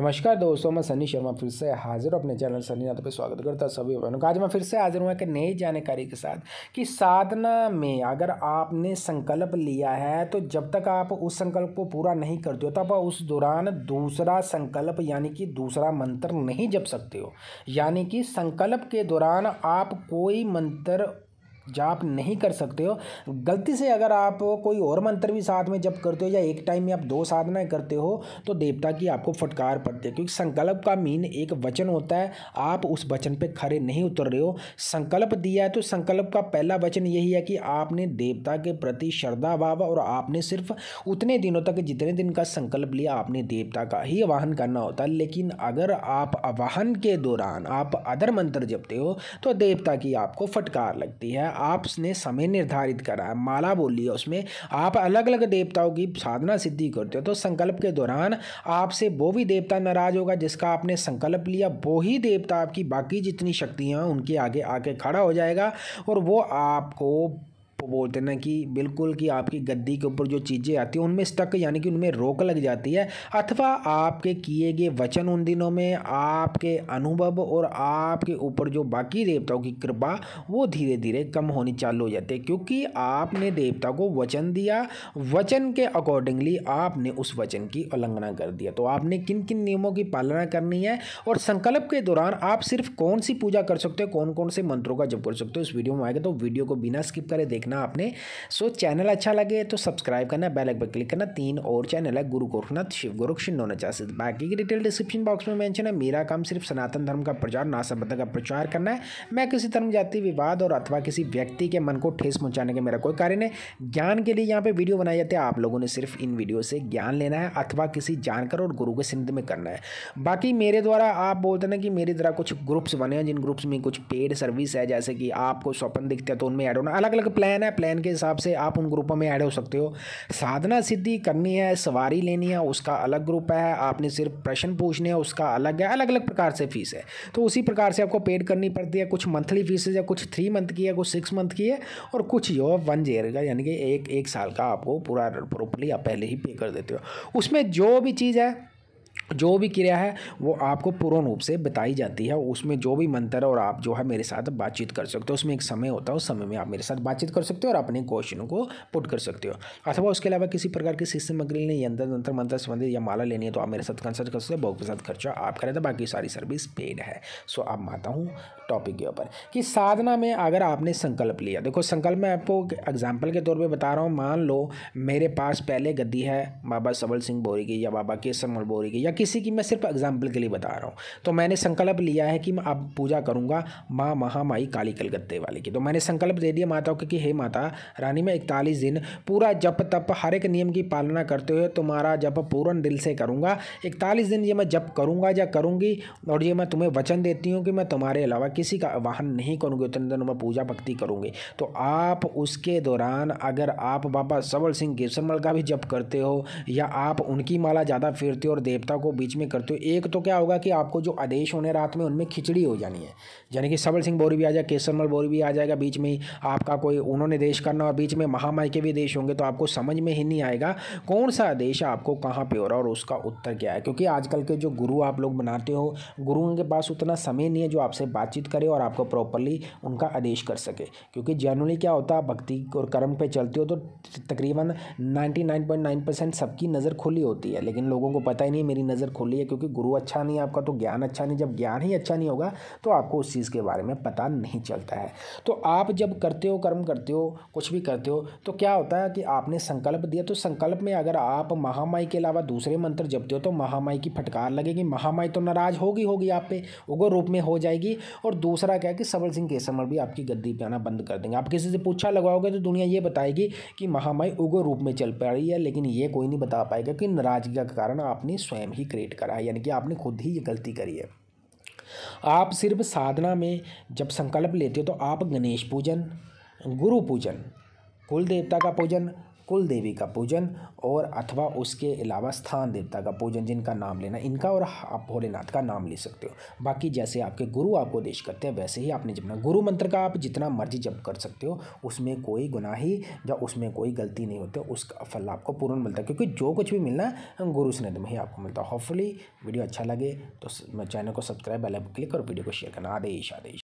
नमस्कार दोस्तों मैं सनी शर्मा फिर से हाजिर हूँ अपने चैनल सनी नाथ पर स्वागत करता सभी बहनों का आज मैं फिर से हाजिर हुआ कि नई जानकारी के साथ कि साधना में अगर आपने संकल्प लिया है तो जब तक आप उस संकल्प को पूरा नहीं करते हो तब उस दौरान दूसरा संकल्प यानी कि दूसरा मंत्र नहीं जप सकते हो यानी कि संकल्प के दौरान आप कोई मंत्र जाप नहीं कर सकते हो गलती से अगर आप कोई और मंत्र भी साथ में जब करते हो या एक टाइम में आप दो साधनाएं करते हो तो देवता की आपको फटकार पड़ती है क्योंकि संकल्प का मीन एक वचन होता है आप उस वचन पे खड़े नहीं उतर रहे हो संकल्प दिया है तो संकल्प का पहला वचन यही है कि आपने देवता के प्रति श्रद्धा भाव और आपने सिर्फ उतने दिनों तक जितने दिन का संकल्प लिया आपने देवता का ही आवाहन करना होता है लेकिन अगर आप आवाहन के दौरान आप अदर मंत्र जपते हो तो देवता की आपको फटकार लगती है आपने समय निर्धारित करा है माला बोली है उसमें आप अलग अलग देवताओं की साधना सिद्धि करते हो तो संकल्प के दौरान आपसे वो भी देवता नाराज होगा जिसका आपने संकल्प लिया वो ही देवता आपकी बाकी जितनी शक्तियाँ उनके आगे आके खड़ा हो जाएगा और वो आपको बोलते हैं ना कि बिल्कुल कि आपकी गद्दी के ऊपर जो चीज़ें आती हैं उनमें स्टक यानी कि उनमें रोक लग जाती है अथवा आपके किए गए वचन उन दिनों में आपके अनुभव और आपके ऊपर जो बाकी देवताओं की कृपा वो धीरे धीरे कम होनी चालू हो जाती है क्योंकि आपने देवता को वचन दिया वचन के अकॉर्डिंगली आपने उस वचन की उल्लंघना कर दिया तो आपने किन किन नियमों की पालना करनी है और संकल्प के दौरान आप सिर्फ कौन सी पूजा कर सकते हो कौन कौन से मंत्रों का जप कर सकते हो इस वीडियो में आएगा तो वीडियो को बिना स्किप करे देखना करना आपने सो चैनल अच्छा लगे तो सब्सक्राइब करना बेल आइकन पर क्लिक करना तीन और चैनल है गुरु गोरखनाथ शिव गोरख शिंदोना चाहते बाकी की डिटेल डिस्क्रिप्शन बॉक्स में मैंशन है मेरा काम सिर्फ सनातन धर्म का प्रचार ना सभ्यता का प्रचार करना है मैं किसी धर्म जाति विवाद और अथवा किसी व्यक्ति के मन को ठेस पहुँचाने का मेरा कोई कार्य नहीं ज्ञान के लिए यहाँ पर वीडियो बनाई जाती है आप लोगों ने सिर्फ इन वीडियो से ज्ञान लेना है अथवा किसी जानकर और गुरु के सिंध में करना है बाकी मेरे द्वारा आप बोलते ना कि मेरी तरह कुछ ग्रुप्स बने हैं जिन ग्रुप्स में कुछ पेड सर्विस है जैसे कि आपको स्वप्न दिखते हैं तो उनमें ऐड होना अलग अलग प्लान है अपने प्लान के हिसाब से आप उन ग्रुपों में ऐड हो सकते हो साधना सिद्धि करनी है सवारी लेनी है उसका अलग ग्रुप है आपने सिर्फ प्रश्न पूछने हैं उसका अलग है अलग अलग प्रकार से फ़ीस है तो उसी प्रकार से आपको पेड करनी पड़ती है कुछ मंथली फीसेज है कुछ थ्री मंथ की है कुछ सिक्स मंथ की है और कुछ जो है वन ईयर का यानी कि एक एक साल का आपको पूरा प्रॉपरली आप पहले ही पे कर देते हो उसमें जो भी चीज़ है जो भी क्रिया है वो आपको पूर्ण रूप से बताई जाती है उसमें जो भी मंत्र और आप जो है मेरे साथ बातचीत कर सकते हो उसमें एक समय होता है उस समय में आप मेरे साथ बातचीत कर सकते हो और अपने क्वेश्चनों को पुट कर सकते हो अथवा उसके अलावा किसी प्रकार की शिष्य सामग्री लेनी यंत्र तंत्र मंत्र संबंधित या माला लेनी है तो आप मेरे साथ कंसल्ट कर सकते हो बहुत के साथ खर्चा आप करें तो बाकी सारी सर्विस पेड है सो अब माता हूँ टॉपिक के ऊपर कि साधना में अगर आपने संकल्प लिया देखो संकल्प मैं आपको एग्जाम्पल के तौर पर बता रहा हूँ मान लो मेरे पास पहले गद्दी है बाबा सबल सिंह बोरी की या बाबा केसर मोल बोरी की या किसी की मैं सिर्फ एग्जाम्पल के लिए बता रहा हूँ तो मैंने संकल्प लिया है कि मैं अब पूजा करूँगा माँ महामाई काली कलगत्ते वाली की तो मैंने संकल्प दे दिया माता को कि हे माता रानी मैं इकतालीस दिन पूरा जप तप हर एक नियम की पालना करते हुए तुम्हारा जप पूर्ण दिल से करूँगा इकतालीस दिन ये मैं जप करूँगा या करूँगी और ये मैं तुम्हें वचन देती हूँ कि मैं तुम्हारे अलावा किसी का वाहन नहीं करूँगी उतने दिन में पूजा भक्ति करूँगी तो आप उसके दौरान अगर आप बाबा सबल सिंह केसरमल का भी जप करते हो या आप उनकी माला ज़्यादा फिरते हो और देवता को को बीच में करते हो एक तो क्या होगा कि आपको जो आदेश होने रात में उनमें खिचड़ी हो जानी है यानी कि सबल सिंह बोरी भी आ जाए केसरमल बोरी भी आ जाएगा बीच में आपका कोई उन्होंने देश करना और बीच में महामाई के भी देश होंगे तो आपको समझ में ही नहीं आएगा कौन सा आदेश आपको कहाँ पर हो रहा है और उसका उत्तर क्या है क्योंकि आजकल के जो गुरु आप लोग बनाते हो गुरुओं के पास उतना समय नहीं है जो आपसे बातचीत करे और आपको प्रॉपरली उनका आदेश कर सके क्योंकि जनरली क्या होता है भक्ति और कर्म पर चलते हो तो तकरीबन नाइन परसेंट सबकी नज़र खुली होती है लेकिन लोगों को पता ही नहीं मेरी नज़र नज़र खुली है क्योंकि गुरु अच्छा नहीं है आपका तो ज्ञान अच्छा नहीं जब ज्ञान ही अच्छा नहीं होगा तो आपको उस चीज़ के बारे में पता नहीं चलता है तो आप जब करते हो कर्म करते हो कुछ भी करते हो तो क्या होता है कि आपने संकल्प दिया तो संकल्प में अगर आप महामाई के अलावा दूसरे मंत्र जपते हो तो महामाई की फटकार लगेगी महामाई तो नाराज होगी होगी आप पे उगो रूप में हो जाएगी और दूसरा क्या है कि सबल सिंह केसमर भी आपकी गद्दी पे आना बंद कर देंगे आप किसी से पूछा लगाओगे तो दुनिया ये बताएगी कि महामाई उगो रूप में चल पा रही है लेकिन ये कोई नहीं बता पाएगा कि नाराजगी का कारण आपने स्वयं ही क्रिएट करा है यानी कि आपने खुद ही ये गलती करी है आप सिर्फ साधना में जब संकल्प लेते हो तो आप गणेश पूजन गुरु पूजन कुल देवता का पूजन कुल देवी का पूजन और अथवा उसके अलावा स्थान देवता का पूजन जिनका नाम लेना इनका और आप भोलेनाथ का नाम ले सकते हो बाकी जैसे आपके गुरु आपको देश करते हैं वैसे ही आपने जपना गुरु मंत्र का आप जितना मर्जी जप कर सकते हो उसमें कोई गुनाह ही या उसमें कोई गलती नहीं होती उसका फल आपको पूर्ण मिलता है क्योंकि जो कुछ भी मिलना है गुरु स्नेद में ही आपको मिलता है होपफुली वीडियो अच्छा लगे तो चैनल को सब्सक्राइब बेल क्लिक और वीडियो को शेयर करना आदेश आदेश